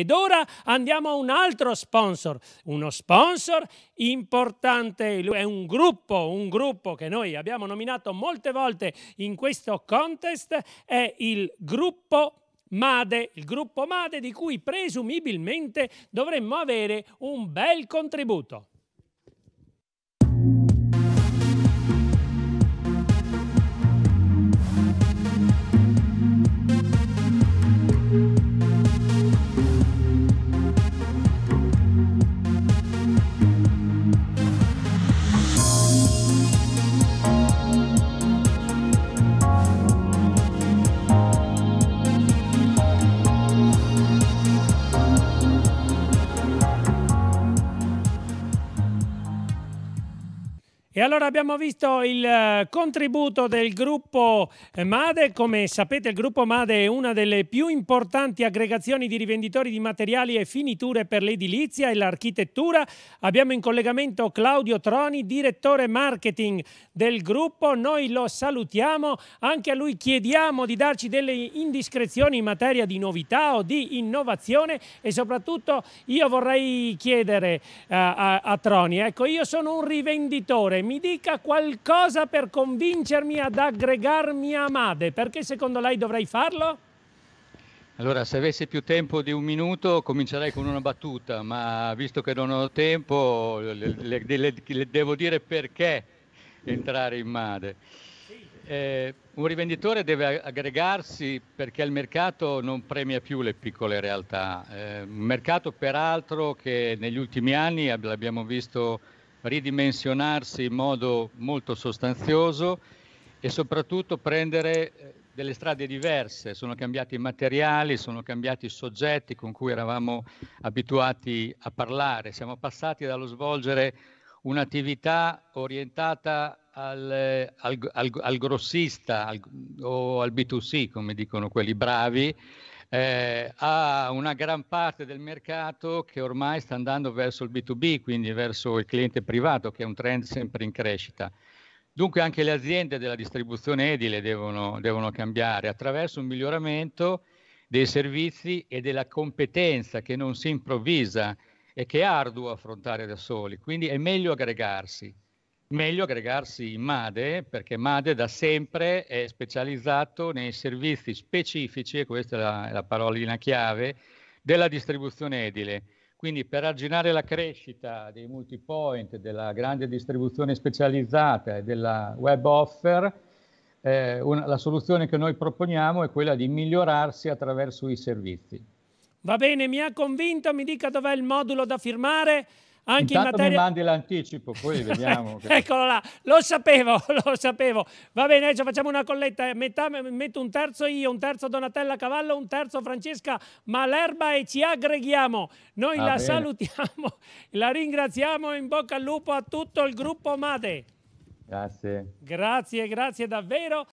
Ed ora andiamo a un altro sponsor, uno sponsor importante, è un gruppo, un gruppo che noi abbiamo nominato molte volte in questo contest, è il gruppo Made, il gruppo Made di cui presumibilmente dovremmo avere un bel contributo. allora abbiamo visto il eh, contributo del gruppo eh, Made, come sapete il gruppo Made è una delle più importanti aggregazioni di rivenditori di materiali e finiture per l'edilizia e l'architettura. Abbiamo in collegamento Claudio Troni, direttore marketing del gruppo, noi lo salutiamo, anche a lui chiediamo di darci delle indiscrezioni in materia di novità o di innovazione e soprattutto io vorrei chiedere a, eh, a, a Troni, ecco io sono un rivenditore, mi dica qualcosa per convincermi ad aggregarmi a Made, perché secondo lei dovrei farlo? Allora, se avessi più tempo di un minuto comincerei con una battuta, ma visto che non ho tempo, le, le, le, le devo dire perché entrare in Made. Eh, un rivenditore deve aggregarsi perché il mercato non premia più le piccole realtà. Eh, un mercato peraltro che negli ultimi anni, l'abbiamo visto ridimensionarsi in modo molto sostanzioso e soprattutto prendere eh, delle strade diverse, sono cambiati i materiali, sono cambiati i soggetti con cui eravamo abituati a parlare, siamo passati dallo svolgere un'attività orientata al, al, al, al grossista o al B2C, come dicono quelli bravi, eh, a una gran parte del mercato che ormai sta andando verso il B2B, quindi verso il cliente privato, che è un trend sempre in crescita. Dunque anche le aziende della distribuzione edile devono, devono cambiare attraverso un miglioramento dei servizi e della competenza che non si improvvisa e che è arduo affrontare da soli, quindi è meglio aggregarsi. Meglio aggregarsi in MADE perché MADE da sempre è specializzato nei servizi specifici, e questa è la, è la parolina chiave, della distribuzione edile. Quindi per arginare la crescita dei multipoint, della grande distribuzione specializzata e della web offer, eh, una, la soluzione che noi proponiamo è quella di migliorarsi attraverso i servizi. Va bene, mi ha convinto, mi dica dov'è il modulo da firmare. Anche Intanto in materia... mi mandi l'anticipo, poi vediamo. Che... Eccolo là, lo sapevo, lo sapevo. Va bene, adesso facciamo una colletta. Eh, metà, metto un terzo io, un terzo Donatella Cavallo, un terzo Francesca Malerba e ci aggreghiamo. Noi Va la bene. salutiamo, la ringraziamo, in bocca al lupo a tutto il gruppo Made. Grazie. Grazie, grazie davvero.